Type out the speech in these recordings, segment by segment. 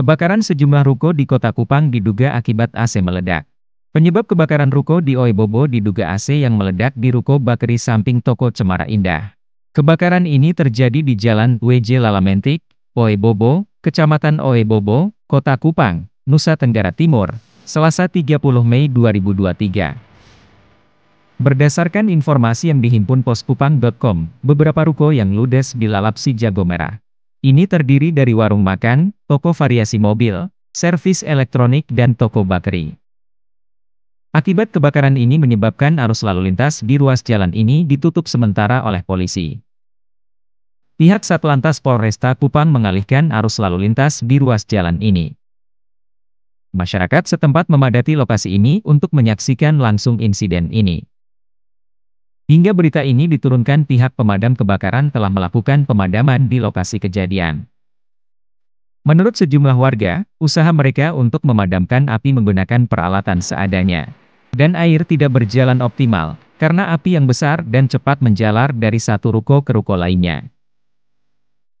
Kebakaran sejumlah ruko di kota Kupang diduga akibat AC meledak. Penyebab kebakaran ruko di Oebobo diduga AC yang meledak di ruko bakery samping toko Cemara Indah. Kebakaran ini terjadi di Jalan WJ Lalamentik, Oebobo, Kecamatan Oebobo, Kota Kupang, Nusa Tenggara Timur, Selasa 30 Mei 2023. Berdasarkan informasi yang dihimpun poskupang.com, beberapa ruko yang ludes dilalap si jago merah. Ini terdiri dari warung makan, toko variasi mobil, servis elektronik dan toko bakery. Akibat kebakaran ini menyebabkan arus lalu lintas di ruas jalan ini ditutup sementara oleh polisi. Pihak Satlantas Polresta Kupang mengalihkan arus lalu lintas di ruas jalan ini. Masyarakat setempat memadati lokasi ini untuk menyaksikan langsung insiden ini. Hingga berita ini diturunkan pihak pemadam kebakaran telah melakukan pemadaman di lokasi kejadian. Menurut sejumlah warga, usaha mereka untuk memadamkan api menggunakan peralatan seadanya. Dan air tidak berjalan optimal, karena api yang besar dan cepat menjalar dari satu ruko ke ruko lainnya.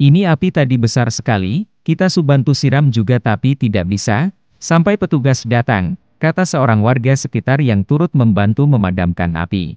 Ini api tadi besar sekali, kita subantu siram juga tapi tidak bisa, sampai petugas datang, kata seorang warga sekitar yang turut membantu memadamkan api.